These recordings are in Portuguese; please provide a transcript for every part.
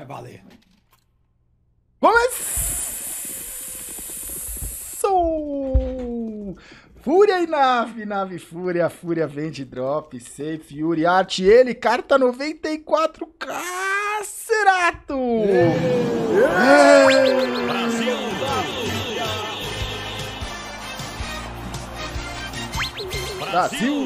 Vai valer. Começou! Fúria e nave, nave fúria, fúria vende drop, safe, Yuri arte, ele, carta 94, cacerato! Yeah. Yeah. Brasil! Brasil!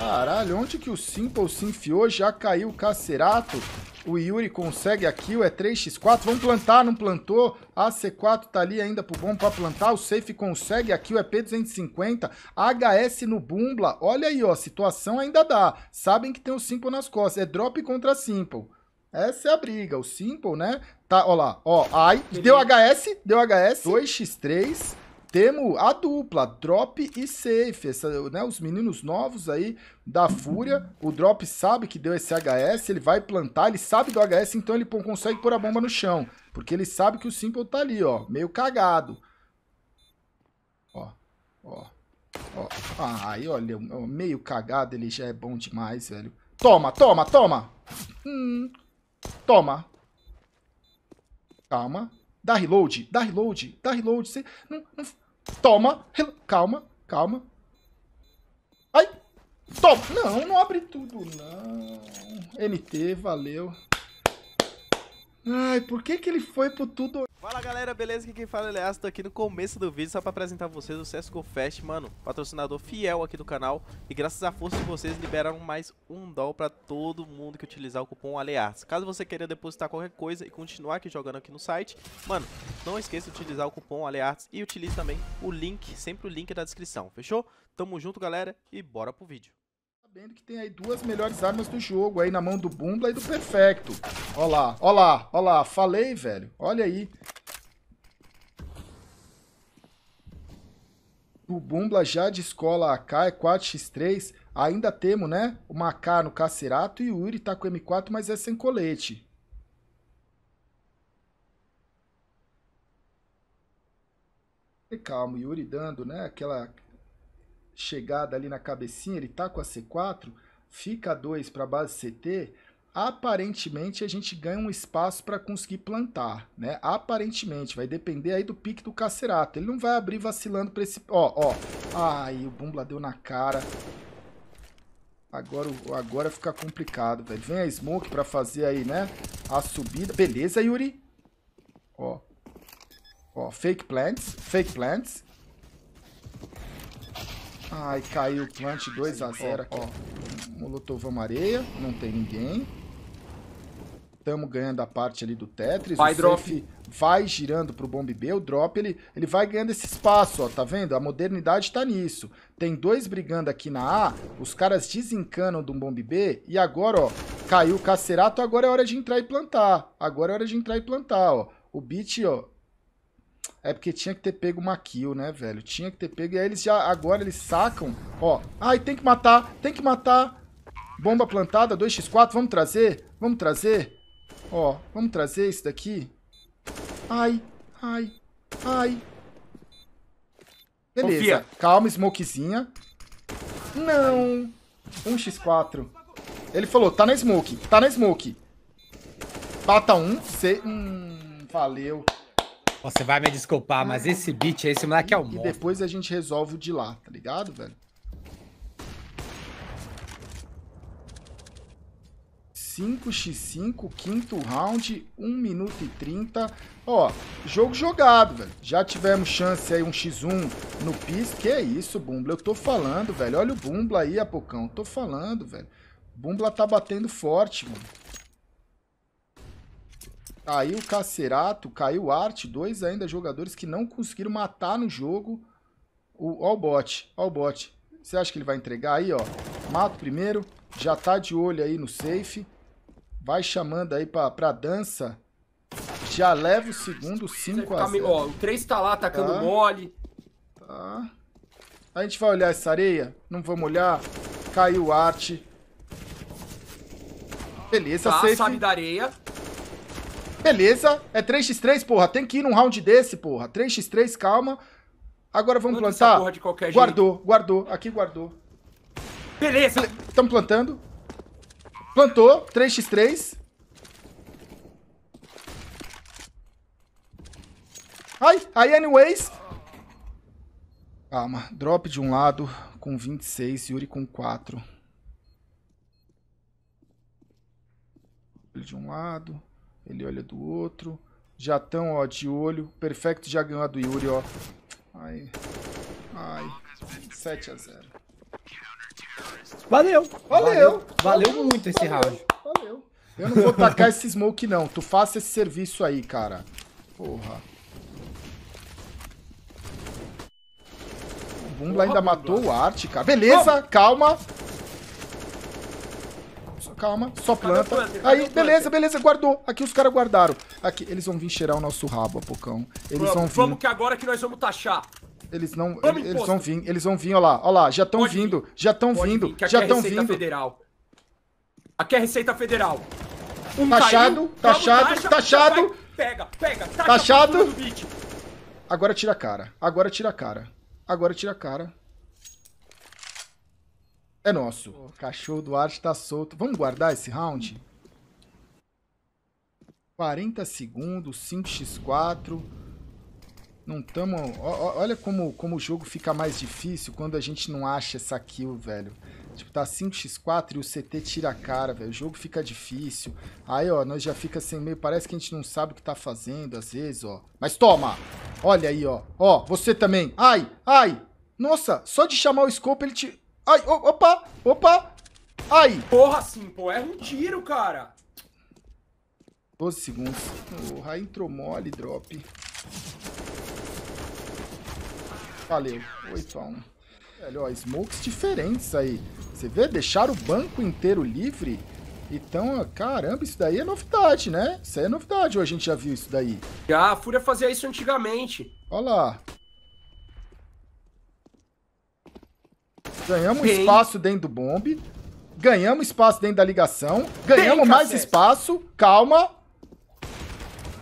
Caralho, onde que o Simple se enfiou? Já caiu o cacerato? O Yuri consegue a kill, é 3x4. Vamos plantar, não plantou. A C4 tá ali ainda pro bom pra plantar. O safe consegue a kill, é P250. HS no Bumbla. Olha aí, ó, situação ainda dá. Sabem que tem o Simple nas costas. É drop contra Simple. Essa é a briga. O Simple, né? Tá, ó lá. Ó, ai, deu HS, deu HS. 2x3 temos a dupla, Drop e Safe, essa, né, os meninos novos aí da Fúria, o Drop sabe que deu esse HS, ele vai plantar, ele sabe do HS, então ele consegue pôr a bomba no chão, porque ele sabe que o Simple tá ali, ó, meio cagado. Ó, ó, ó, aí olha, meio cagado ele já é bom demais, velho. Toma, toma, toma! Hum, toma. Calma. Dá reload, dá reload, dá reload. Você não, não, Toma. Calma, calma. Ai. Toma. Não, não abre tudo, não. NT, valeu. Ai, por que que ele foi pro tudo? Fala galera, beleza? Aqui quem fala é Leas, tô aqui no começo do vídeo só pra apresentar vocês o CSGO Fest, mano, patrocinador fiel aqui do canal e graças à força de vocês liberaram mais um dólar pra todo mundo que utilizar o cupom Aleartes. Caso você queira depositar qualquer coisa e continuar aqui jogando aqui no site, mano, não esqueça de utilizar o cupom Aleartes e utilize também o link, sempre o link da descrição, fechou? Tamo junto galera e bora pro vídeo sabendo que tem aí duas melhores armas do jogo, aí na mão do Bundla e do Perfecto. Ó lá, ó lá, ó lá, falei, velho. Olha aí. O Bumbla já descola a AK, é 4x3. Ainda temos, né? Uma AK no Cacerato e o Uri tá com M4, mas é sem colete. E calma, Yuri dando, né? Aquela chegada ali na cabecinha, ele tá com a C4, fica 2 para a base CT, aparentemente a gente ganha um espaço para conseguir plantar, né? Aparentemente, vai depender aí do pique do Cacerato. Ele não vai abrir vacilando para esse... Ó, ó. Ai, o Bumbla deu na cara. Agora, agora fica complicado, velho. Vem a Smoke para fazer aí, né? A subida. Beleza, Yuri? Ó. Ó, fake plants, fake plants. Ai, caiu o plant 2x0 aqui. Ó, Molotovão areia, não tem ninguém. Estamos ganhando a parte ali do Tetris. Vai, o drop. Vai girando pro Bomb B, o drop ele, ele vai ganhando esse espaço, ó, tá vendo? A modernidade tá nisso. Tem dois brigando aqui na A, os caras desencanam do Bomb B e agora, ó, caiu o Cacerato, agora é hora de entrar e plantar. Agora é hora de entrar e plantar, ó. O Beat, ó, é porque tinha que ter pego uma kill, né, velho? Tinha que ter pego. E aí eles já, agora eles sacam. Ó, ai, tem que matar, tem que matar. Bomba plantada, 2x4, vamos trazer? Vamos trazer? Ó, vamos trazer isso daqui? Ai, ai, ai. Beleza, Confia. calma, smokezinha. Não, 1x4. Ele falou, tá na smoke, tá na smoke. Bata um, C... Hum, valeu. Você vai me desculpar, mas esse beat, esse moleque é o um E depois a gente resolve o de lá, tá ligado, velho? Cinco x 5 quinto round, 1 minuto e 30. Ó, jogo jogado, velho. Já tivemos chance aí, um x1 no PIS. Que é isso, Bumbla? Eu tô falando, velho. Olha o Bumbla aí, Apocão. Tô falando, velho. Bumbla tá batendo forte, mano. Caiu Cacerato, caiu Arte, dois ainda jogadores que não conseguiram matar no jogo. O, ó o bot, ó o bot. Você acha que ele vai entregar aí, ó? Mata primeiro, já tá de olho aí no safe. Vai chamando aí pra, pra dança. Já leva o segundo, 5 a 0. Tá ó, o 3 tá lá atacando tá. mole. Tá. A gente vai olhar essa areia? Não vamos olhar. Caiu arte. Beleza, tá, safe. sabe da areia. Beleza, é 3x3, porra. Tem que ir num round desse, porra. 3x3, calma. Agora vamos Planta plantar. Porra de qualquer guardou, jeito. guardou. Aqui guardou. Beleza. Estamos plantando. Plantou, 3x3. Ai, aí anyways. Calma, drop de um lado com 26, Yuri com 4. De um lado. Ele olha do outro. Já estão, ó, de olho. Perfect já ganhou a do Yuri, ó. Ai. Ai. 7x0. Valeu. Valeu. Valeu. Valeu muito esse valeu, round. Valeu. Eu não vou tacar esse smoke, não. Tu faça esse serviço aí, cara. Porra. O Bumble ainda matou o Art, cara. Beleza, calma calma, só planta. aí, beleza, beleza, guardou. Aqui os caras guardaram. Aqui, eles vão vir cheirar o nosso rabo, Apocão. Eles vamos, vão vir. Vamos que agora que nós vamos taxar. Eles não. Vamos, eles, vão vir, eles vão vir, ó lá, ó lá, já estão vindo, vir. já estão vindo, vir, já estão é vindo. Federal. Aqui é Receita Federal. Um taxado, caiu, taxado, taxa, taxado. pega, pega, taxa taxado. Agora tira a cara, agora tira a cara, agora tira a cara. É nosso. O cachorro do Arte tá solto. Vamos guardar esse round? 40 segundos, 5x4. Não tamo... Olha como, como o jogo fica mais difícil quando a gente não acha essa kill, velho. Tipo, tá 5x4 e o CT tira a cara, velho. O jogo fica difícil. Aí, ó, nós já fica sem meio. Parece que a gente não sabe o que tá fazendo, às vezes, ó. Mas toma! Olha aí, ó. Ó, você também. Ai, ai! Nossa, só de chamar o scope ele te... Ai, opa, opa. Ai. Porra, sim, pô. É um tiro, cara. 12 segundos. Porra, entrou mole, drop. Valeu. 8 a 1. Velho, ó, smokes diferentes aí. Você vê? Deixar o banco inteiro livre. Então, caramba, isso daí é novidade, né? Isso aí é novidade, ou a gente já viu isso daí? Já, a Fúria fazia isso antigamente. Olha lá. Ganhamos espaço dentro do bombe. Ganhamos espaço dentro da ligação. Ganhamos mais cacete. espaço. Calma.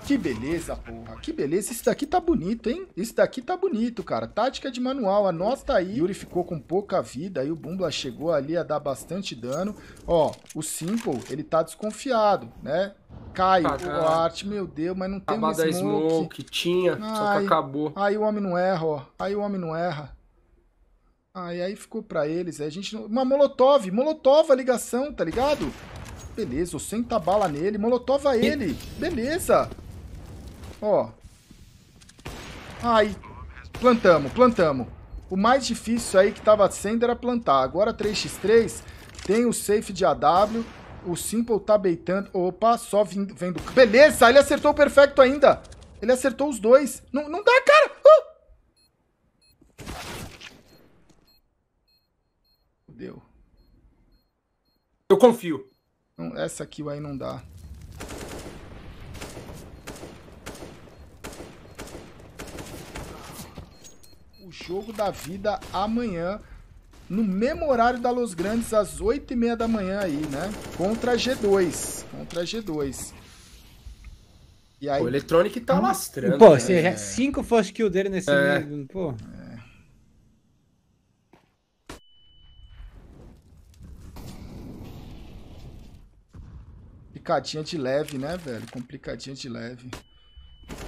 Que beleza, porra. Que beleza. Isso daqui tá bonito, hein? Isso daqui tá bonito, cara. Tática de manual. Anota aí. Yuri ficou com pouca vida. Aí o Bumbla chegou ali a dar bastante dano. Ó, o Simple, ele tá desconfiado, né? Cai o arte, meu Deus, mas não tem mais smoke. smoke. Tinha, Ai, só que acabou. Aí o homem não erra, ó. Aí o homem não erra. Ah, e aí ficou pra eles. A gente Uma Molotov. Molotov a ligação, tá ligado? Beleza, senta bala nele. Molotov a ele. Beleza. Ó. Ai. Plantamos, plantamos. O mais difícil aí que tava sendo era plantar. Agora 3x3 tem o safe de AW. O Simple tá beitando. Opa, só vindo, vendo... Beleza, ele acertou o perfecto ainda. Ele acertou os dois. Não, não dá, cara. Fudeu. Eu confio. Não, essa kill aí não dá. O jogo da vida amanhã, no mesmo horário da Los Grandes, às 8h30 da manhã aí, né? Contra a G2. Contra a G2. E aí... O Electronic tá hum. lastrando. Pô, né? se é. cinco first kill dele nesse é. Meio, pô. É. complicadinha de leve, né, velho? Complicadinha de leve.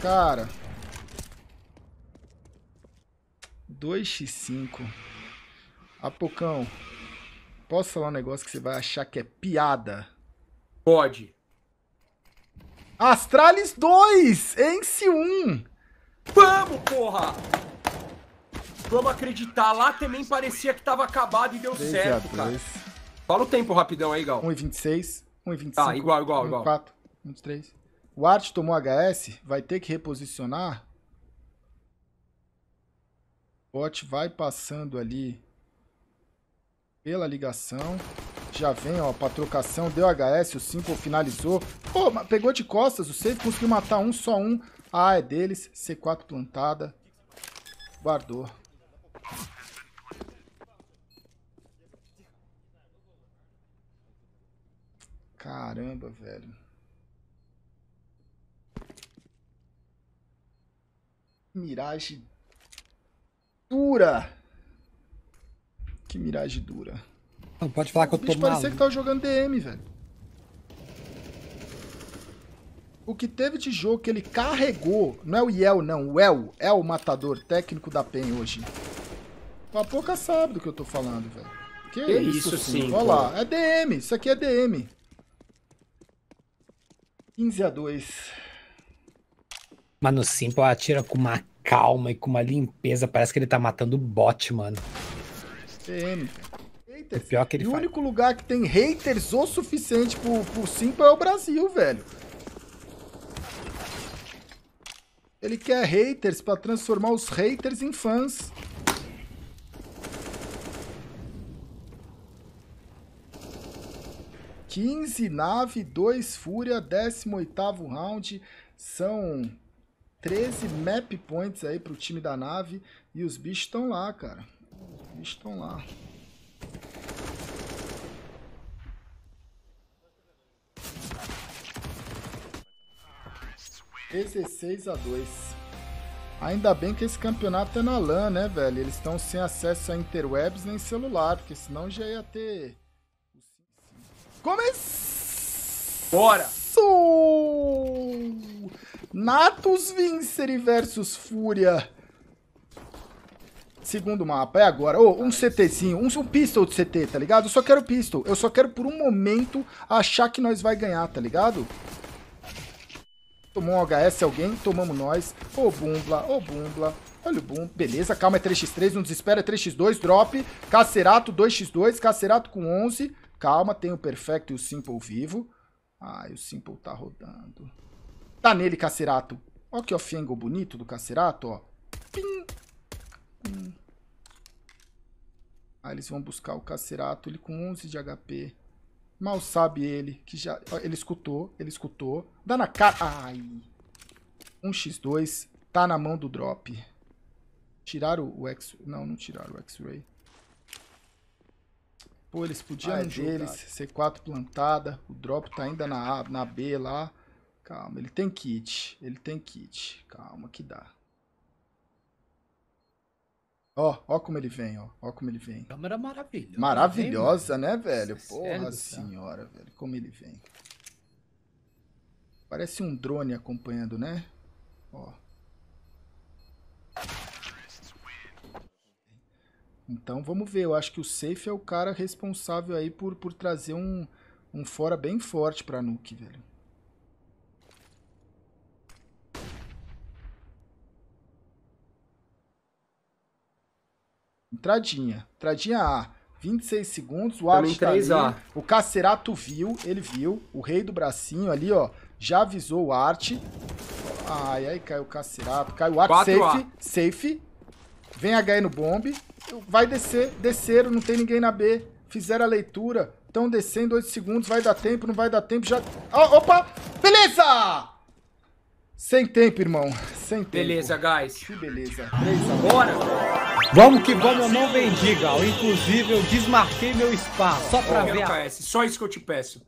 Cara. 2x5. Apocão, ah, posso falar um negócio que você vai achar que é piada? Pode. Astralis 2, Ence 1. Vamos, porra! Vamos acreditar. Lá também parecia que tava acabado e deu certo, cara. Fala o tempo rapidão aí, Gal. 1,26. 1,25. Tá, igual, igual, 1, igual. 4, 23. O Art tomou HS, vai ter que reposicionar. O bot vai passando ali pela ligação. Já vem, ó, pra trocação. Deu HS, o Simple finalizou. Pô, pegou de costas o safe conseguiu matar um, só um. A ah, é deles. C4 plantada. Guardou. Caramba, velho. Miragem dura. Que miragem dura. Não pode falar que eu tô mal. parecia que tava jogando DM, velho. O que teve de jogo que ele carregou, não é o Yel, não, o El, é o matador técnico da PEN hoje. A pouca sabe do que eu tô falando, velho. Que, que, isso, isso sim. Olha lá, é DM, isso aqui é DM. 15 a 2. Mano, o Simple atira com uma calma e com uma limpeza. Parece que ele tá matando o bot, mano. PM. Haters. O pior que ele e faz. o único lugar que tem haters o suficiente pro, pro Simple é o Brasil, velho. Ele quer haters pra transformar os haters em fãs. 15 nave, 2 fúria, 18º round. São 13 map points aí pro time da nave. E os bichos estão lá, cara. Os bichos estão lá. Dezesseis a 2. Ainda bem que esse campeonato é na LAN, né, velho? Eles estão sem acesso a interwebs nem celular, porque senão já ia ter Começou! Bora! Natus Vincere versus Fúria. Segundo mapa, é agora. Ô, oh, um CTzinho, um, um pistol de CT, tá ligado? Eu só quero pistol. Eu só quero por um momento achar que nós vai ganhar, tá ligado? Tomou um HS alguém, tomamos nós. Ô, oh, Bumbla, ô, oh, Bumbla. Olha o Bumbla. beleza, calma, é 3x3, não desespera, é 3x2, drop, Cacerato 2x2, Cacerato com 11, Calma, tem o Perfecto e o Simple vivo. Ai, o Simple tá rodando. Tá nele, Cacerato. Ó que ofengo bonito do Cacerato, ó. Pim. Hum. Aí eles vão buscar o Cacerato, ele com 11 de HP. Mal sabe ele que já... Ó, ele escutou, ele escutou. Dá na cara... Ai. 1x2 tá na mão do drop. Tiraram o X... Não, não tiraram o X-Ray. Pô, eles podiam ah, é deles, C4 plantada, o drop tá ainda na A, na B lá. Calma, ele tem kit, ele tem kit. Calma que dá. Ó, ó como ele vem, ó. Ó como ele vem. Câmera maravilhosa. Maravilhosa, né, velho? Isso é Porra senhora, velho. Como ele vem. Parece um drone acompanhando, né? Ó. Então vamos ver, eu acho que o Safe é o cara responsável aí por, por trazer um, um fora bem forte pra Nuke, velho. Entradinha. Entradinha A. 26 segundos, o Arch tá ali, o Cacerato viu, ele viu, o rei do bracinho ali, ó, já avisou o Art. Ai, ai, caiu o Cacerato, caiu o Art, safe, a. safe, vem HE no bombe, vai descer, desceram, não tem ninguém na B. Fizeram a leitura, estão descendo 8 segundos, vai dar tempo, não vai dar tempo, já... Oh, opa! Beleza! Sem tempo, irmão. Sem tempo. Beleza, guys. Que beleza. Beleza, bora! Vamos que vamos, não vendi, Gal. Inclusive, eu desmarquei meu espaço, só pra oh, ver a... KS, só isso que eu te peço.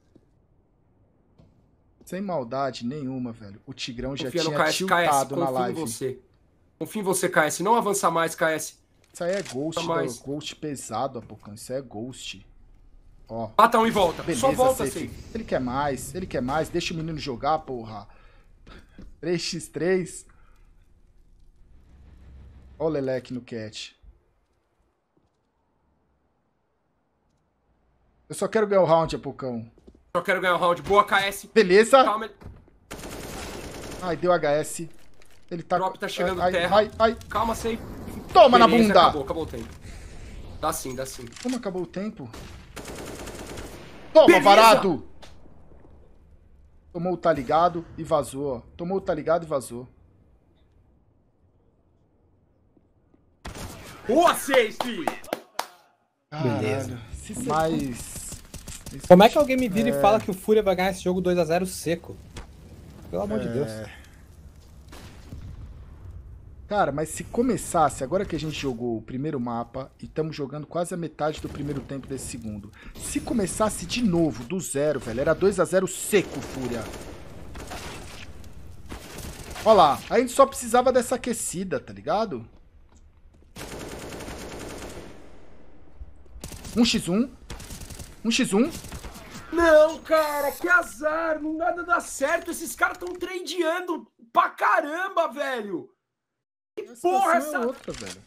Sem maldade nenhuma, velho. O Tigrão já tinha KS, tiltado KS, na live. Confio em você. Confio em você, KS. Não avança mais, KS. Isso aí é ghost, mais... ghost pesado, Apocan. Isso aí é ghost. Ó. Mata um e volta. Beleza, Só volta, safe. Ele quer mais, ele quer mais. Deixa o menino jogar, porra. 3x3. Ó o Leleque no cat. Eu só quero ganhar o round, Apocão. Só quero ganhar o round. Boa, KS. Beleza. Calma. Ai, deu HS. Ele tá... O drop tá chegando ai, terra. Ai, ai. Calma, safe. Toma Beleza, na bunda! Acabou, acabou o tempo. Dá sim, dá sim. Como acabou o tempo? Toma, Beleza. varado! Tomou o tá ligado e vazou. Tomou o tá ligado e vazou. Boa, safe! Beleza. Mas... Como é que alguém me vira é... e fala que o Fúria vai ganhar esse jogo 2x0 seco? Pelo amor é... de Deus. Cara, mas se começasse, agora que a gente jogou o primeiro mapa e estamos jogando quase a metade do primeiro tempo desse segundo, se começasse de novo, do zero, velho, era 2 x 0 seco, Fúria. Olha lá, a gente só precisava dessa aquecida, tá ligado? 1x1. 1x1. Não, cara, que azar, nada dá certo, esses caras estão tradeando pra caramba, velho. Que porra essa? É outra, velho.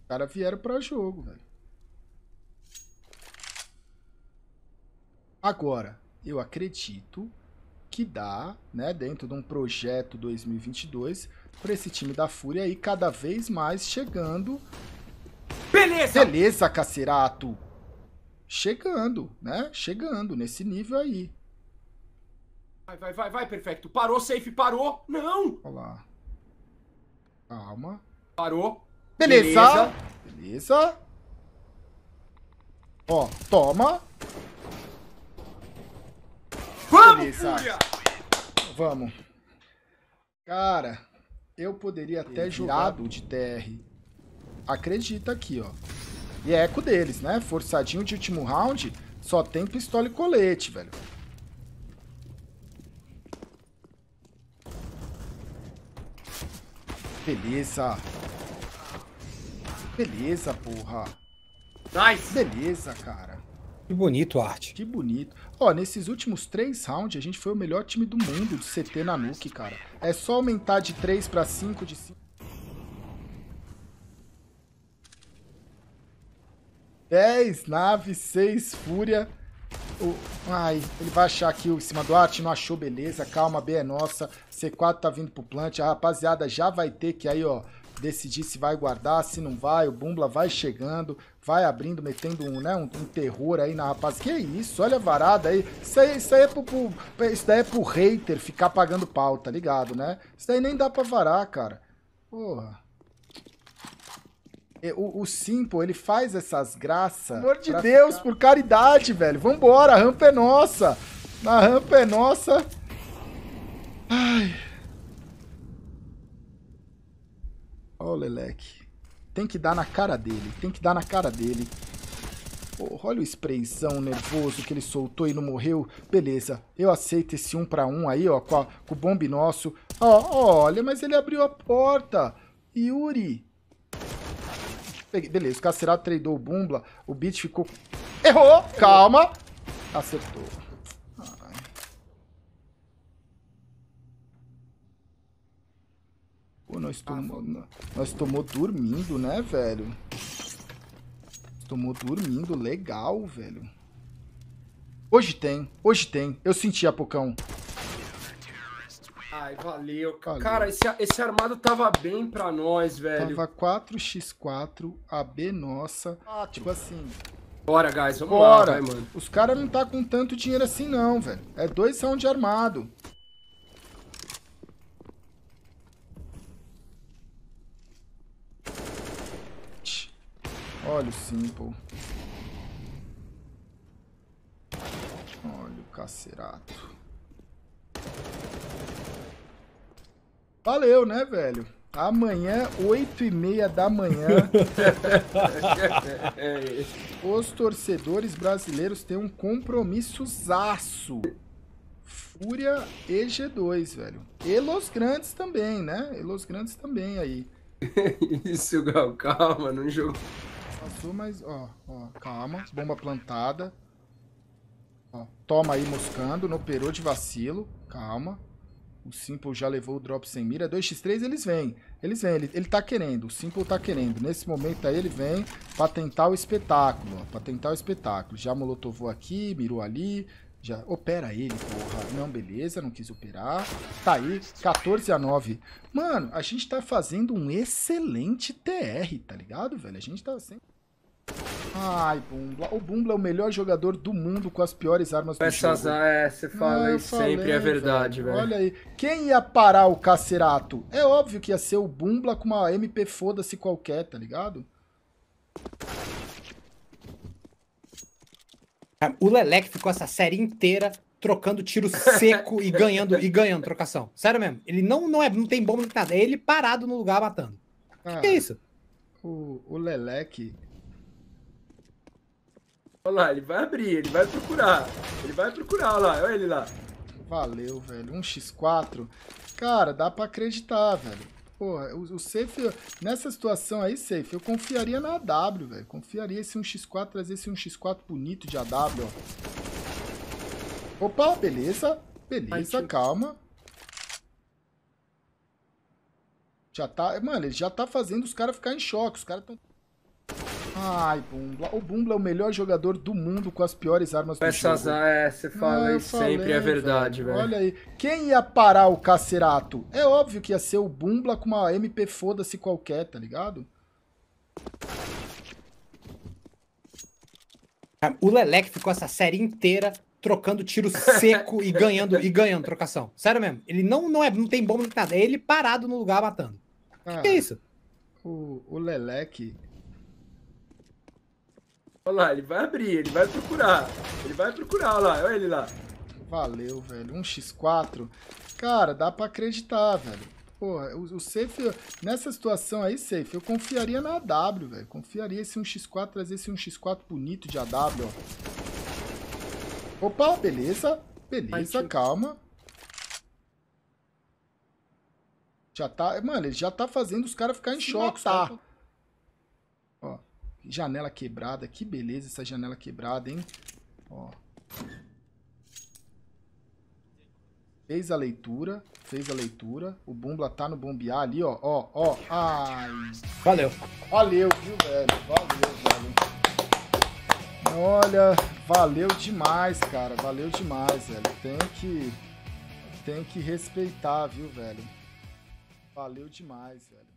Os caras vieram pra jogo, velho. Agora, eu acredito que dá, né, dentro de um projeto 2022, para esse time da Fúria aí cada vez mais chegando. Beleza! Beleza, Cacerato! chegando, né? Chegando nesse nível aí. Vai, vai, vai, vai, perfeito. Parou, safe, parou. Não! Olá. lá. Calma. Parou. Beleza. Beleza. Ó, toma. Vamos, Beleza. Vamos. Cara, eu poderia ter jurado de TR. Acredita aqui, ó. E é eco deles, né? Forçadinho de último round, só tem pistola e colete, velho. Beleza. Beleza, porra. Nice. Beleza, cara. Que bonito, Arte. Que bonito. Ó, nesses últimos três rounds, a gente foi o melhor time do mundo de CT na Nuke, cara. É só aumentar de 3 para 5, de 5... 10, nave, 6, fúria. O... Ai, ele vai achar aqui o em cima do arte, não achou, beleza. Calma, B é nossa. C4 tá vindo pro plant. A rapaziada já vai ter que aí, ó, decidir se vai guardar, se não vai. O Bumbla vai chegando, vai abrindo, metendo um, né, um, um terror aí na rapaziada Que isso, olha a varada aí. Isso, aí. isso aí, é pro, pro, isso daí é pro hater ficar pagando pau, tá ligado, né? Isso daí nem dá pra varar, cara. Porra. É, o, o Simple, ele faz essas graças. Amor de Deus, ficar... por caridade, velho. Vambora, a rampa é nossa. A rampa é nossa. Ai. Ó o Leleque. Tem que dar na cara dele. Tem que dar na cara dele. Oh, olha o sprayzão nervoso que ele soltou e não morreu. Beleza, eu aceito esse um para um aí, ó, com, a, com o bombe nosso. Ó, oh, olha, mas ele abriu a porta. Yuri, Peguei. Beleza, o Cacerato tradou o Bumbla. O Beat ficou... Errou! Calma! Acertou. Ai. Pô, nós tomou... Nós tomou dormindo, né, velho? Tomou dormindo. Legal, velho. Hoje tem. Hoje tem. Eu senti, Apocão. Ai, valeu. valeu. Cara, esse, esse armado tava bem pra nós, velho. Tava 4x4, AB nossa. Ótimo. Tipo assim. Bora, guys, vamos Bora. Lá, vai, mano. Os caras não tá com tanto dinheiro assim, não, velho. É dois são de armado. Olha o Simple. Olha o cacerato. Valeu, né, velho? Amanhã, 8 e meia da manhã, os torcedores brasileiros têm um compromisso zaço. Fúria e G2, velho. E Los Grandes também, né? E Los Grandes também aí. Isso, Gal, calma, não jogo. Passou, mas, ó, ó, calma. Bomba plantada. Ó, toma aí, moscando, não perou de vacilo. Calma. O Simple já levou o drop sem mira. 2x3, eles vêm. Eles vêm, ele, ele tá querendo. O Simple tá querendo. Nesse momento aí, ele vem pra tentar o espetáculo, ó. Pra tentar o espetáculo. Já molotovou aqui, mirou ali. Já opera ele, porra. Não, beleza, não quis operar. Tá aí, 14 a 9. Mano, a gente tá fazendo um excelente TR, tá ligado, velho? A gente tá sempre... Ai, Bumbla. O Bumbla é o melhor jogador do mundo com as piores armas do Essas, jogo. É, você fala ah, falei, sempre, é verdade, velho. Olha aí. Quem ia parar o Cacerato? É óbvio que ia ser o Bumbla com uma MP foda-se qualquer, tá ligado? O Lelec ficou essa série inteira trocando tiro seco e ganhando e ganhando trocação. Sério mesmo. Ele não, não, é, não tem bomba, não nada. É ele parado no lugar matando. Ah, que, que é isso? O, o Lelec, Olha lá, ele vai abrir, ele vai procurar. Ele vai procurar, olha lá, olha ele lá. Valeu, velho. 1x4. Cara, dá pra acreditar, velho. Porra, o, o safe, nessa situação aí, safe, eu confiaria na AW, velho. Confiaria esse 1x4, trazer esse 1x4 bonito de AW, ó. Opa, beleza. Beleza, Ai, calma. Já tá. Mano, ele já tá fazendo os caras ficar em choque. Os caras tão. Ai, Bumbla. O Bumbla é o melhor jogador do mundo com as piores armas do Essas, jogo. É, você fala ah, falei, sempre, é verdade, velho. Olha aí. Quem ia parar o Cacerato? É óbvio que ia ser o Bumbla com uma MP foda-se qualquer, tá ligado? O Lelec ficou essa série inteira trocando tiro seco e ganhando e ganhando trocação. Sério mesmo. Ele não, não, é, não tem bomba, nem nada. É ele parado no lugar matando. O ah, que, que, é isso? O, o Lelec, Olha lá, ele vai abrir, ele vai procurar. Ele vai procurar, olha lá, olha ele lá. Valeu, velho. Um X4. Cara, dá pra acreditar, velho. Porra, o, o safe, nessa situação aí, safe, eu confiaria na AW, velho. Confiaria esse 1x4, trazer esse 1x4 bonito de AW, ó. Opa, beleza. Beleza, Ai, calma. Já tá. Mano, ele já tá fazendo os caras ficar em choque, tá? tá? Janela quebrada. Que beleza essa janela quebrada, hein? Ó. Fez a leitura, fez a leitura. O Bumbla tá no bombear ali, ó, ó, ó. Ai. Valeu. Valeu, viu, velho? Valeu, velho. Olha, valeu demais, cara. Valeu demais, velho. Tem que tem que respeitar, viu, velho? Valeu demais, velho.